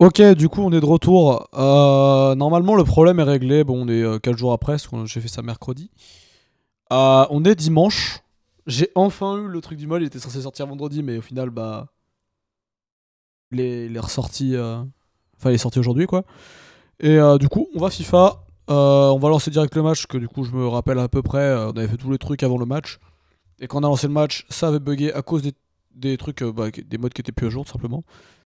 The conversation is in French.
Ok, du coup, on est de retour. Euh, normalement, le problème est réglé. Bon, on est 4 euh, jours après, parce que j'ai fait ça mercredi. Euh, on est dimanche. J'ai enfin eu le truc du mal. Il était censé sortir vendredi, mais au final, bah. Il est, ressorti. Enfin, il est sorti aujourd'hui, quoi. Et du coup, on va FIFA. on va lancer direct le match, que du coup, je me rappelle à peu près. on avait fait tous les trucs avant le match. Et quand on a lancé le match, ça avait bugué à cause des, des trucs, bah, des modes qui étaient plus à jour, tout simplement.